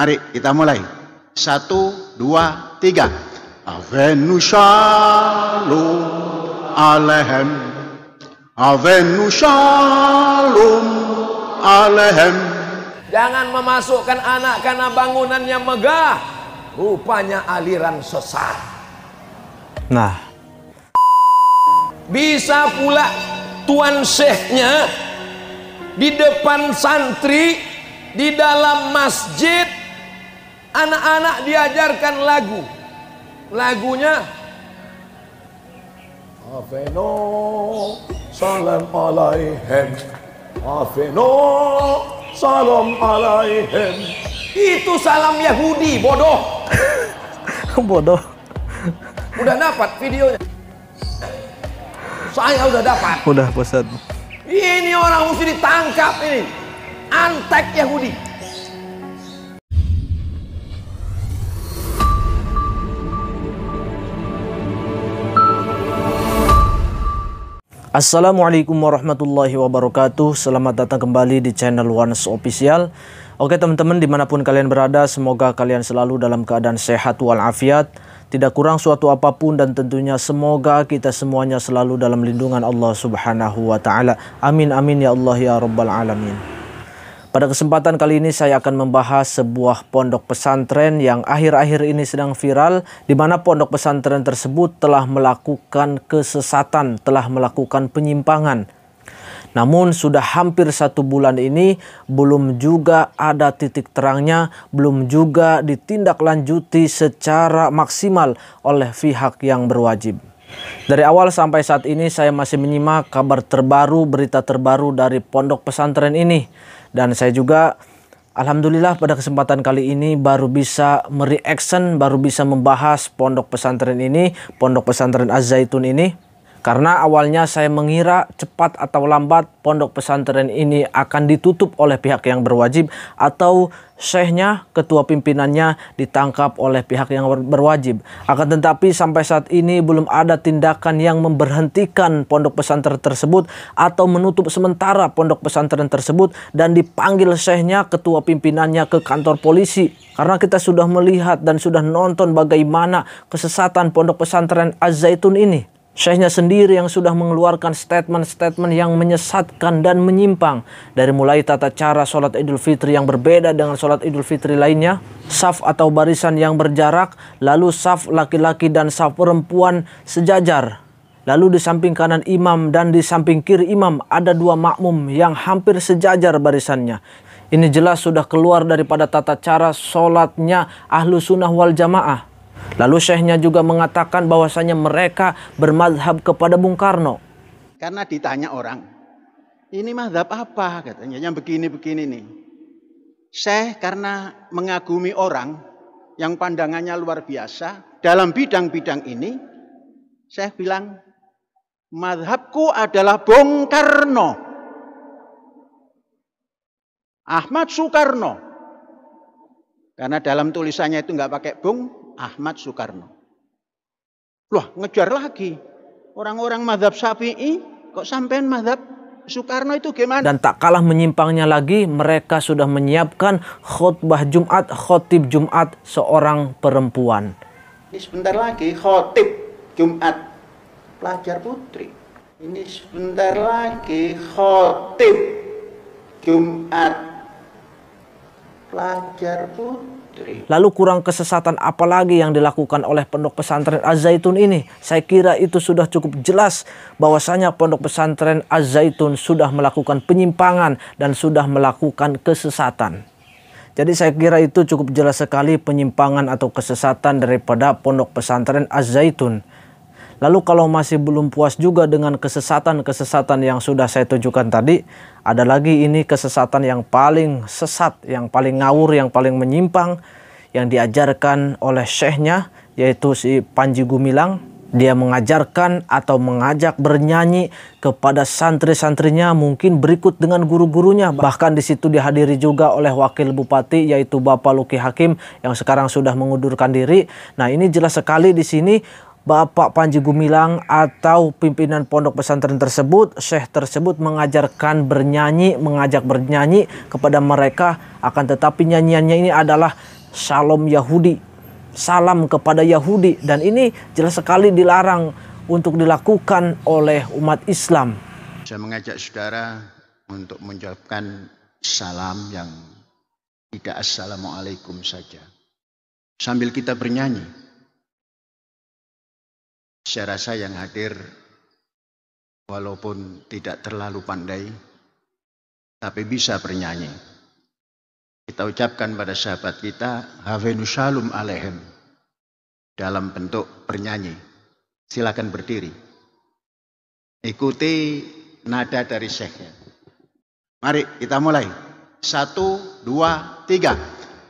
Mari kita mulai. Satu, dua, tiga. Avenu shalom alehem. Avenu shalom alehem. Jangan memasukkan anak karena bangunannya megah. Rupanya aliran sesat. Nah. Bisa pula tuan syekhnya di depan santri, di dalam masjid, Anak-anak diajarkan lagu. Lagunya Aveno salam alaihem. Aveno salam alaihem. Itu salam Yahudi, bodoh. bodoh. Udah dapat videonya. Saya udah dapat. Udah, Ustaz. Ini orang mesti ditangkap ini. Antek Yahudi. Assalamualaikum warahmatullahi wabarakatuh Selamat datang kembali di channel Once Official Oke teman-teman dimanapun kalian berada Semoga kalian selalu dalam keadaan sehat walafiat Tidak kurang suatu apapun dan tentunya semoga kita semuanya selalu dalam lindungan Allah subhanahu wa ta'ala Amin amin ya Allah ya rabbal alamin pada kesempatan kali ini saya akan membahas sebuah pondok pesantren yang akhir-akhir ini sedang viral di mana pondok pesantren tersebut telah melakukan kesesatan, telah melakukan penyimpangan. Namun sudah hampir satu bulan ini belum juga ada titik terangnya, belum juga ditindaklanjuti secara maksimal oleh pihak yang berwajib. Dari awal sampai saat ini saya masih menyimak kabar terbaru, berita terbaru dari pondok pesantren ini dan saya juga Alhamdulillah pada kesempatan kali ini baru bisa mereaction, baru bisa membahas pondok pesantren ini, pondok pesantren Az-Zaitun ini karena awalnya saya mengira cepat atau lambat pondok pesantren ini akan ditutup oleh pihak yang berwajib atau syekhnya, ketua pimpinannya ditangkap oleh pihak yang berwajib. Akan tetapi sampai saat ini belum ada tindakan yang memberhentikan pondok pesantren tersebut atau menutup sementara pondok pesantren tersebut dan dipanggil syekhnya, ketua pimpinannya ke kantor polisi. Karena kita sudah melihat dan sudah nonton bagaimana kesesatan pondok pesantren Az-Zaitun ini. Syekhnya sendiri yang sudah mengeluarkan statement-statement yang menyesatkan dan menyimpang dari mulai tata cara sholat idul fitri yang berbeda dengan sholat idul fitri lainnya, saf atau barisan yang berjarak, lalu saf laki-laki dan saf perempuan sejajar. Lalu di samping kanan imam dan di samping kiri imam ada dua makmum yang hampir sejajar barisannya. Ini jelas sudah keluar daripada tata cara sholatnya ahlu sunnah wal jamaah Lalu syekhnya juga mengatakan bahwasanya mereka bermadhab kepada Bung Karno. Karena ditanya orang, ini madhab apa? Katanya yang begini-begini nih. Syekh karena mengagumi orang yang pandangannya luar biasa dalam bidang-bidang ini, Syekh bilang, madhabku adalah Bung Karno. Ahmad Soekarno. Karena dalam tulisannya itu nggak pakai bung, Ahmad Soekarno. Loh, ngejar lagi. Orang-orang madhab Syafi'i kok sampean madhab Soekarno itu gimana? Dan tak kalah menyimpangnya lagi, mereka sudah menyiapkan khutbah Jumat, khotib Jumat seorang perempuan. Ini sebentar lagi khotib Jumat pelajar putri. Ini sebentar lagi khotib Jumat pelajar putri. Lalu kurang kesesatan apalagi yang dilakukan oleh pondok pesantren Az-Zaitun ini? Saya kira itu sudah cukup jelas bahwasanya pondok pesantren Az-Zaitun sudah melakukan penyimpangan dan sudah melakukan kesesatan. Jadi saya kira itu cukup jelas sekali penyimpangan atau kesesatan daripada pondok pesantren Az-Zaitun. Lalu kalau masih belum puas juga dengan kesesatan-kesesatan yang sudah saya tunjukkan tadi, ada lagi ini kesesatan yang paling sesat, yang paling ngawur, yang paling menyimpang yang diajarkan oleh syekhnya yaitu si Panji Gumilang. Dia mengajarkan atau mengajak bernyanyi kepada santri-santrinya mungkin berikut dengan guru-gurunya. Bahkan di situ dihadiri juga oleh wakil bupati yaitu Bapak Luki Hakim yang sekarang sudah mengundurkan diri. Nah, ini jelas sekali di sini Bapak Panji Gumilang atau pimpinan pondok pesantren tersebut, syekh tersebut mengajarkan bernyanyi, mengajak bernyanyi kepada mereka akan tetapi nyanyiannya ini adalah Shalom Yahudi, salam kepada Yahudi dan ini jelas sekali dilarang untuk dilakukan oleh umat Islam. Saya mengajak saudara untuk menjawabkan salam yang tidak assalamualaikum saja. Sambil kita bernyanyi, saya rasa yang hadir walaupun tidak terlalu pandai, tapi bisa bernyanyi. Kita ucapkan pada sahabat kita, Havenu Shalom Alehem, dalam bentuk bernyanyi. Silakan berdiri. Ikuti nada dari syekhnya. Mari kita mulai. Satu, dua, tiga.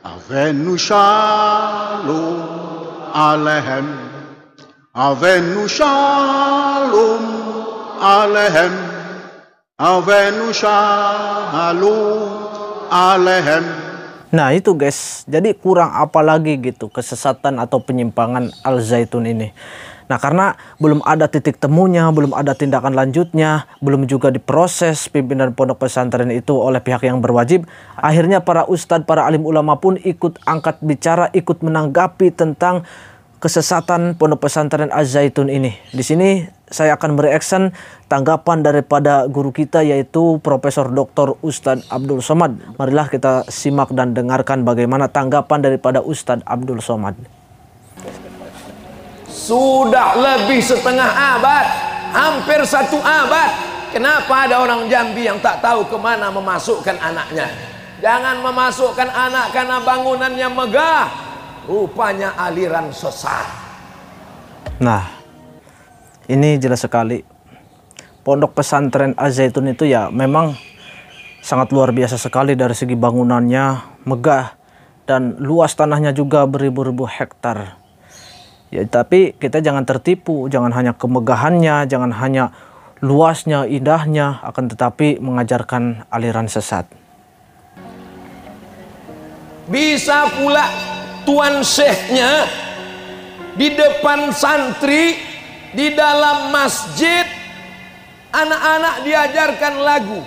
Havenu Shalom Alehem. Avenu shalom alehem. Avenu shalom alehem. Nah itu guys, jadi kurang apa lagi gitu kesesatan atau penyimpangan Al-Zaitun ini. Nah karena belum ada titik temunya, belum ada tindakan lanjutnya, belum juga diproses pimpinan pondok pesantren itu oleh pihak yang berwajib, akhirnya para ustadz, para alim ulama pun ikut angkat bicara, ikut menanggapi tentang kesesatan pondok pesantren Az-Zaitun ini. Di sini saya akan mereaction tanggapan daripada guru kita yaitu Profesor Dr. Ustaz Abdul Somad. Marilah kita simak dan dengarkan bagaimana tanggapan daripada Ustaz Abdul Somad. Sudah lebih setengah abad, hampir satu abad. Kenapa ada orang Jambi yang tak tahu kemana memasukkan anaknya? Jangan memasukkan anak karena bangunannya megah, Rupanya aliran sesat. Nah, ini jelas sekali. Pondok pesantren Azaitun itu ya memang sangat luar biasa sekali dari segi bangunannya, megah dan luas tanahnya juga beribu-ribu hektar. Ya, tapi kita jangan tertipu, jangan hanya kemegahannya, jangan hanya luasnya, indahnya, akan tetapi mengajarkan aliran sesat. Bisa pula tuan syekhnya di depan santri di dalam masjid anak-anak diajarkan lagu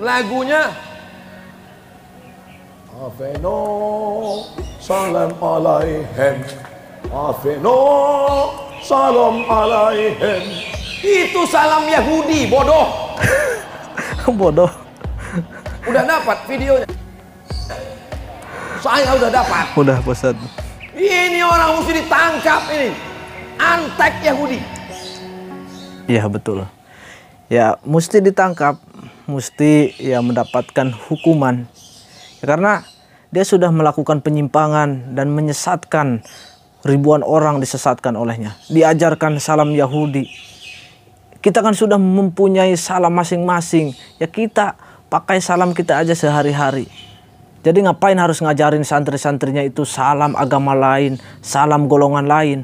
lagunya Aveno salam alaihem Aveno salam alaihem itu salam Yahudi bodoh bodoh udah dapat videonya saya udah dapat. Udah pesan. Ini orang mesti ditangkap ini. Antek Yahudi. ya betul. Ya mesti ditangkap, mesti ya mendapatkan hukuman. Ya, karena dia sudah melakukan penyimpangan dan menyesatkan ribuan orang disesatkan olehnya. Diajarkan salam Yahudi. Kita kan sudah mempunyai salam masing-masing. Ya kita pakai salam kita aja sehari-hari. Jadi ngapain harus ngajarin santri-santrinya itu salam agama lain, salam golongan lain.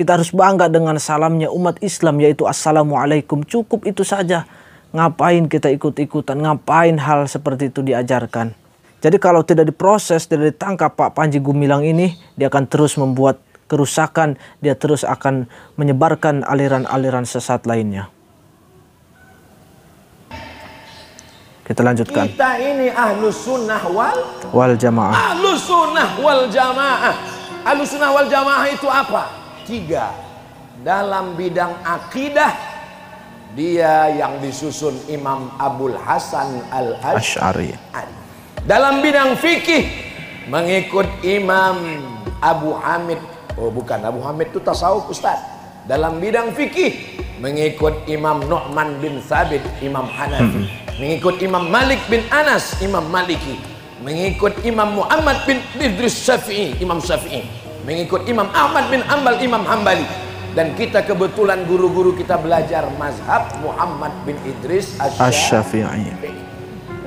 Kita harus bangga dengan salamnya umat Islam yaitu Assalamualaikum. Cukup itu saja. Ngapain kita ikut-ikutan, ngapain hal seperti itu diajarkan. Jadi kalau tidak diproses, tidak ditangkap Pak Panji Gumilang ini, dia akan terus membuat kerusakan, dia terus akan menyebarkan aliran-aliran sesat lainnya. Kita lanjutkan. Kita ini ahlus sunnah wal wal jamaah. Ahlus sunnah wal jamaah. Ahlus sunnah wal jamaah itu apa? Tiga. Dalam bidang akidah dia yang disusun Imam Abul Hasan Al Ash'ari. Dalam bidang fikih mengikut Imam Abu Hamid. Oh bukan Abu Hamid itu tasawuf Ustaz. Dalam bidang fikih mengikut Imam Nu'man bin Sabit Imam Hanafi. Hmm Mengikut Imam Malik bin Anas, Imam Maliki. Mengikut Imam Muhammad bin Idris Syafi'i, Imam Syafi'i. Mengikut Imam Ahmad bin Ambal, Imam Hambali. Dan kita kebetulan guru-guru kita belajar mazhab Muhammad bin Idris Asy-Syafi'i.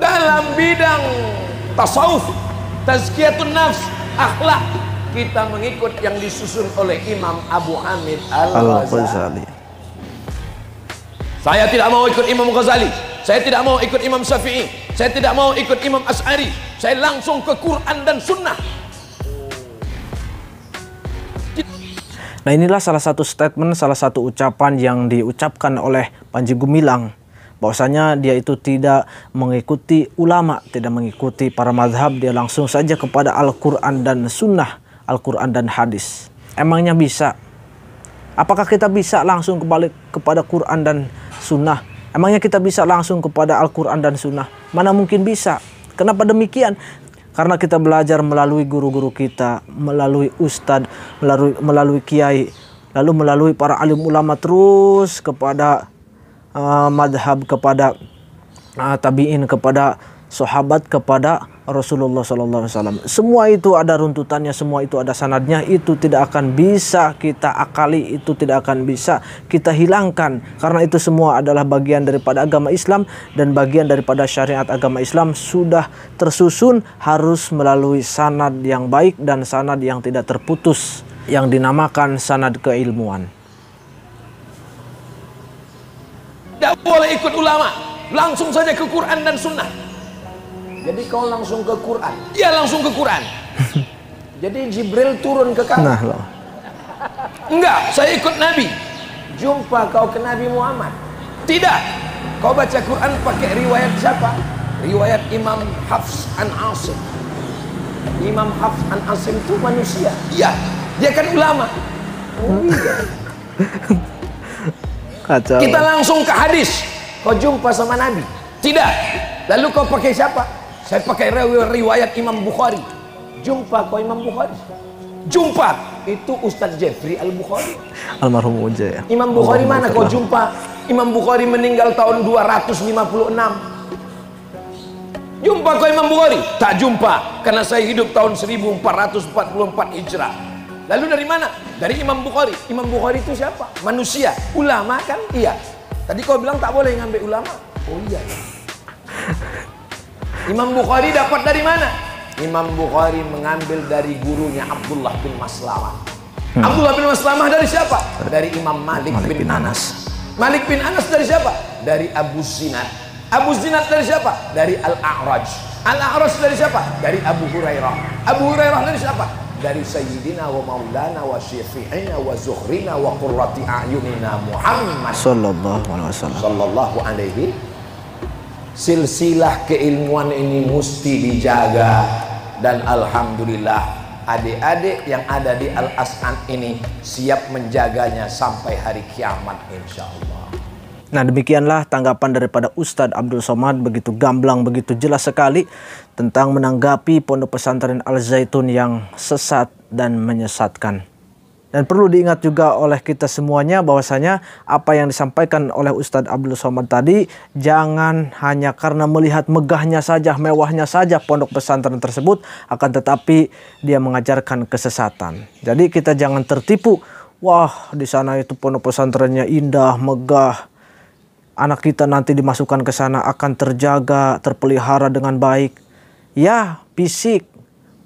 Dalam bidang tasawuf, tazkiyatun nafs, akhlak, kita mengikut yang disusun oleh Imam Abu Hamid Al-Ghazali. Saya tidak mau ikut Imam Ghazali. Saya tidak mau ikut Imam Syafi'i. Saya tidak mau ikut Imam As'ari. Saya langsung ke Quran dan Sunnah. Nah inilah salah satu statement, salah satu ucapan yang diucapkan oleh Panji Gumilang. Bahwasanya dia itu tidak mengikuti ulama, tidak mengikuti para madhab. Dia langsung saja kepada Al-Quran dan Sunnah, Al-Quran dan Hadis. Emangnya bisa? Apakah kita bisa langsung kembali kepada Quran dan Sunnah Emangnya kita bisa langsung kepada Al-Quran dan Sunnah? Mana mungkin bisa? Kenapa demikian? Karena kita belajar melalui guru-guru kita, melalui ustadz, melalui, melalui kiai, lalu melalui para alim ulama terus kepada uh, madhab, kepada uh, tabiin, kepada sahabat, kepada Rasulullah saw Semua itu ada runtutannya, semua itu ada sanadnya. Itu tidak akan bisa kita akali, itu tidak akan bisa kita hilangkan karena itu semua adalah bagian daripada agama Islam dan bagian daripada syariat agama Islam sudah tersusun harus melalui sanad yang baik dan sanad yang tidak terputus yang dinamakan sanad keilmuan. Tidak boleh ikut ulama, langsung saja ke Quran dan Sunnah. Jadi kau langsung ke Quran. Ya langsung ke Quran. Jadi Jibril turun ke kamu. Nah, loh. Enggak, saya ikut Nabi. Jumpa kau ke Nabi Muhammad. Tidak. Kau baca Quran pakai riwayat siapa? Riwayat Imam Hafs an Asim. Imam Hafs an Asim itu manusia. Iya, dia kan ulama. Oh, iya. Kacau. Kita langsung ke hadis. Kau jumpa sama Nabi. Tidak. Lalu kau pakai siapa? Saya pakai riwayat Imam Bukhari. Jumpa kau Imam Bukhari. Jumpa itu Ustadz Jeffrey Al Bukhari. Almarhum Uja ya. Imam Bukhari mana kau jumpa? Imam Bukhari meninggal tahun 256. Jumpa kau Imam Bukhari? Tak jumpa karena saya hidup tahun 1444 Hijrah. Lalu dari mana? Dari Imam Bukhari. Imam Bukhari itu siapa? Manusia, ulama kan? Iya. Tadi kau bilang tak boleh ngambil ulama. Oh iya. Ya. Imam Bukhari dapat dari mana? Imam Bukhari mengambil dari gurunya Abdullah bin Maslamah. Hmm. Abdullah bin Maslamah dari siapa? Dari Imam Malik, Malik bin, Anas. Malik bin Anas dari siapa? Dari Abu Zinat. Abu Zinat dari siapa? Dari Al-A'raj. Al-A'raj dari siapa? Dari Abu Hurairah. Abu Hurairah dari siapa? Dari Sayyidina wa Maulana wa Syafi'ina wa Zuhrina wa Qurrati A'yunina Muhammad Sallallahu alaihi wasallam. Sallallahu alaihi silsilah keilmuan ini mesti dijaga dan alhamdulillah adik-adik yang ada di Al As'an ini siap menjaganya sampai hari kiamat insya Allah. Nah demikianlah tanggapan daripada Ustadz Abdul Somad begitu gamblang begitu jelas sekali tentang menanggapi pondok pesantren Al Zaitun yang sesat dan menyesatkan. Dan perlu diingat juga oleh kita semuanya bahwasanya apa yang disampaikan oleh Ustadz Abdul Somad tadi jangan hanya karena melihat megahnya saja, mewahnya saja pondok pesantren tersebut akan tetapi dia mengajarkan kesesatan. Jadi kita jangan tertipu, wah di sana itu pondok pesantrennya indah, megah. Anak kita nanti dimasukkan ke sana akan terjaga, terpelihara dengan baik. Ya, fisik,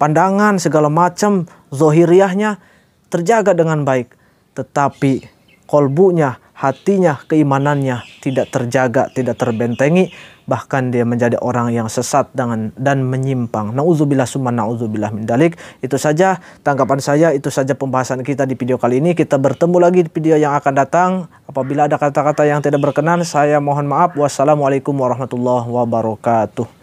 pandangan segala macam, zohiriahnya terjaga dengan baik, tetapi kolbunya, hatinya, keimanannya tidak terjaga, tidak terbentengi, bahkan dia menjadi orang yang sesat dengan dan menyimpang. Nauzubillah summa nauzubillah min dalik. Itu saja tanggapan saya, itu saja pembahasan kita di video kali ini. Kita bertemu lagi di video yang akan datang. Apabila ada kata-kata yang tidak berkenan, saya mohon maaf. Wassalamualaikum warahmatullahi wabarakatuh.